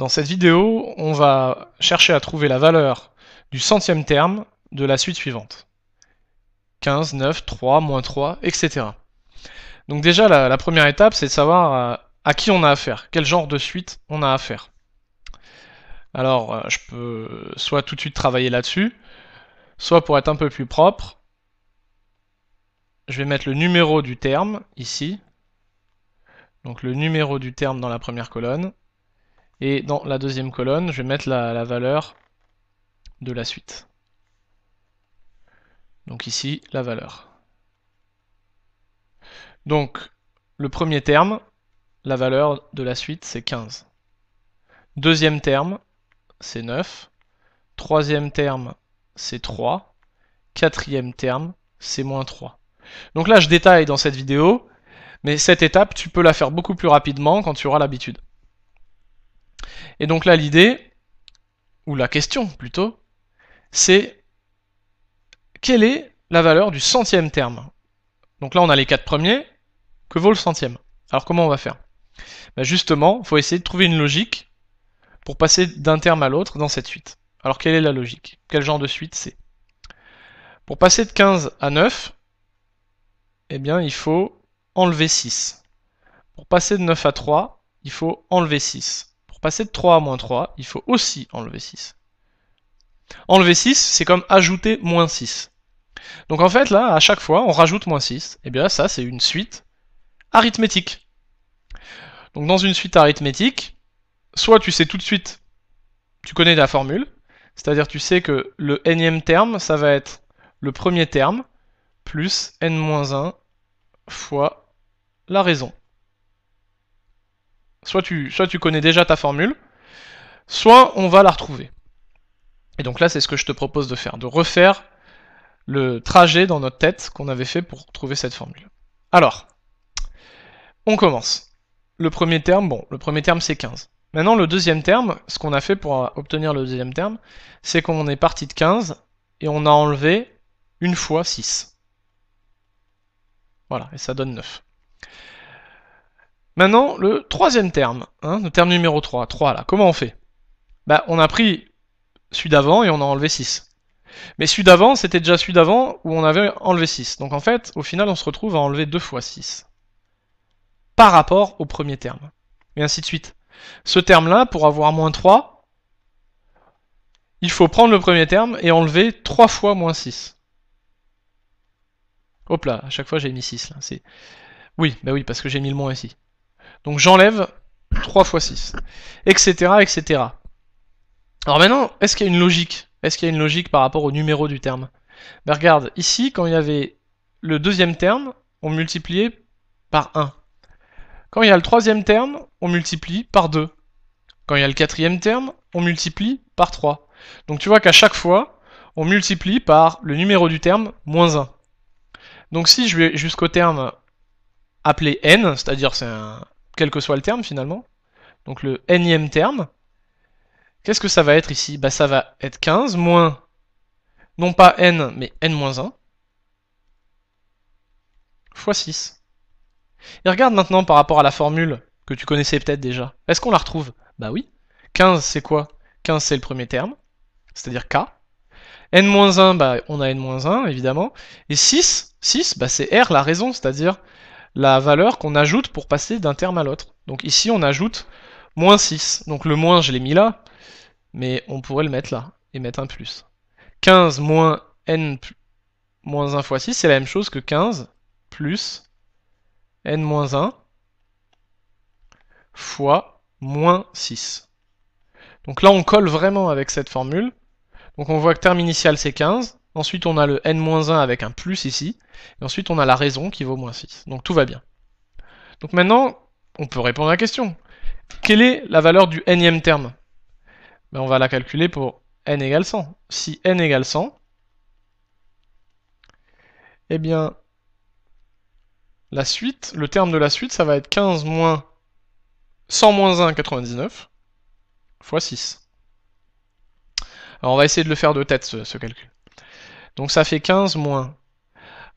Dans cette vidéo, on va chercher à trouver la valeur du centième terme de la suite suivante. 15, 9, 3, moins 3, etc. Donc déjà, la, première étape, c'est de savoir euh, à, qui on a affaire, quel genre de suite on a affaire. Alors, euh, je peux soit tout de suite travailler là-dessus, soit pour être un peu plus propre, je vais mettre le numéro du terme ici, donc le numéro du terme dans la première colonne, et dans la deuxième colonne, je vais mettre la, valeur de la suite. Donc ici, la valeur. Donc, le premier terme, la valeur de la suite, c'est 15. Deuxième terme, c'est 9. Troisième terme, c'est 3. Quatrième terme, c'est moins 3. Donc là, je détaille dans cette vidéo, mais cette étape, tu peux la faire beaucoup plus rapidement quand tu auras l'habitude. Et donc là, l'idée, ou la question plutôt, c'est quelle est la valeur du centième terme Donc là, on a les quatre premiers. Que vaut le centième Alors comment on va faire ben, Justement, il faut essayer de trouver une logique pour passer d'un terme à l'autre dans cette suite. Alors quelle est la logique Quel genre de suite c'est Pour passer de 15 à 9, eh bien il faut enlever 6. Pour passer de 9 à 3, il faut enlever 6 passer de 3 à moins 3, il faut aussi enlever 6. Enlever 6, c'est comme ajouter moins 6. Donc en fait, là, à chaque fois, on rajoute moins 6. Et eh bien ça, c'est une suite arithmétique. Donc dans une suite arithmétique, soit tu sais tout de suite, tu connais la formule, c'est-à-dire tu sais que le énième terme, ça va être le premier terme plus n-1 fois la raison. Soit tu, soit tu connais déjà ta formule, soit on va la retrouver. Et donc là, c'est ce que je te propose de faire, de refaire le trajet dans notre tête qu'on avait fait pour trouver cette formule. Alors, on commence. Le premier terme, bon, le premier terme c'est 15. Maintenant, le deuxième terme, ce qu'on a fait pour obtenir le deuxième terme, c'est qu'on est parti de 15 et on a enlevé une fois 6. Voilà, et ça donne 9. Maintenant, le troisième terme, hein, le terme numéro 3, 3 là, comment on fait bah, On a pris celui d'avant et on a enlevé 6. Mais celui d'avant, c'était déjà celui d'avant où on avait enlevé 6. Donc en fait, au final, on se retrouve à enlever 2 fois 6 par rapport au premier terme. Et ainsi de suite. Ce terme-là, pour avoir moins 3, il faut prendre le premier terme et enlever 3 fois moins 6. Hop là, à chaque fois j'ai mis 6. Là. Oui, bah oui, parce que j'ai mis le moins ici. Donc j'enlève 3 fois 6, etc., etc. Alors maintenant, est-ce qu'il y a une logique Est-ce qu'il y a une logique par rapport au numéro du terme ben Regarde, ici, quand il y avait le deuxième terme, on multipliait par 1. Quand il y a le troisième terme, on multiplie par 2. Quand il y a le quatrième terme, on multiplie par 3. Donc tu vois qu'à chaque fois, on multiplie par le numéro du terme moins 1. Donc si je vais jusqu'au terme appelé n, c'est-à-dire c'est un, quel que soit le terme finalement, donc le n-ième terme, qu'est-ce que ça va être ici bah, Ça va être 15 moins, non pas n, mais n-1, fois 6. Et regarde maintenant par rapport à la formule que tu connaissais peut-être déjà. Est-ce qu'on la retrouve Bah oui. 15, c'est quoi 15, c'est le premier terme, c'est-à-dire k. n-1, bah, on a n-1, évidemment. Et 6, 6 bah, c'est r, la raison, c'est-à-dire la valeur qu'on ajoute pour passer d'un terme à l'autre. Donc ici, on ajoute moins 6. Donc le moins, je l'ai mis là, mais on pourrait le mettre là, et mettre un plus. 15 moins n moins 1 fois 6, c'est la même chose que 15 plus n moins 1 fois moins 6. Donc là, on colle vraiment avec cette formule. Donc on voit que terme initial, c'est 15. Ensuite, on a le n-1 avec un plus ici. Et ensuite, on a la raison qui vaut moins 6. Donc tout va bien. Donc maintenant, on peut répondre à la question. Quelle est la valeur du n-ième terme ben, On va la calculer pour n égale 100. Si n égale 100, eh bien, la suite, le terme de la suite, ça va être 15 moins 100 moins 1, 99, fois 6. Alors on va essayer de le faire de tête, ce calcul. Donc ça fait 15 moins.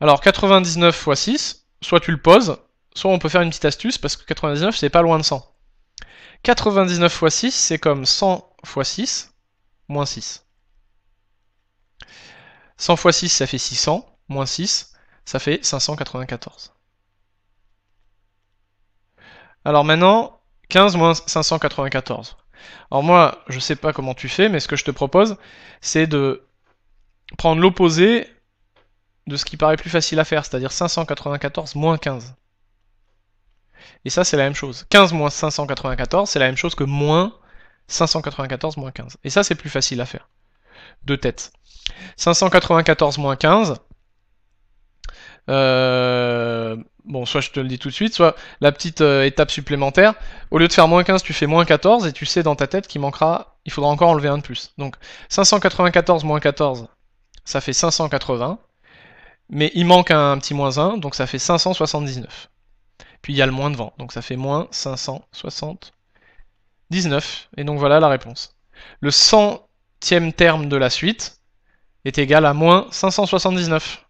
Alors 99 fois 6, soit tu le poses, soit on peut faire une petite astuce parce que 99 c'est pas loin de 100. 99 fois 6 c'est comme 100 fois 6 moins 6. 100 fois 6 ça fait 600, moins 6 ça fait 594. Alors maintenant 15 moins 594. Alors moi je sais pas comment tu fais mais ce que je te propose c'est de prendre l'opposé de ce qui paraît plus facile à faire, c'est-à-dire 594 moins 15. Et ça, c'est la même chose. 15 moins 594, c'est la même chose que moins 594 moins 15. Et ça, c'est plus facile à faire. De tête. 594 moins 15. Euh, bon, soit je te le dis tout de suite, soit la petite euh, étape supplémentaire. Au lieu de faire moins 15, tu fais moins 14 et tu sais dans ta tête qu'il manquera, il faudra encore enlever un de plus. Donc 594 moins 14, ça fait 580. Mais il manque un, petit moins 1, donc ça fait 579. Puis il y a le moins devant, donc ça fait moins 579. Et donc voilà la réponse. Le centième terme de la suite est égal à moins 579.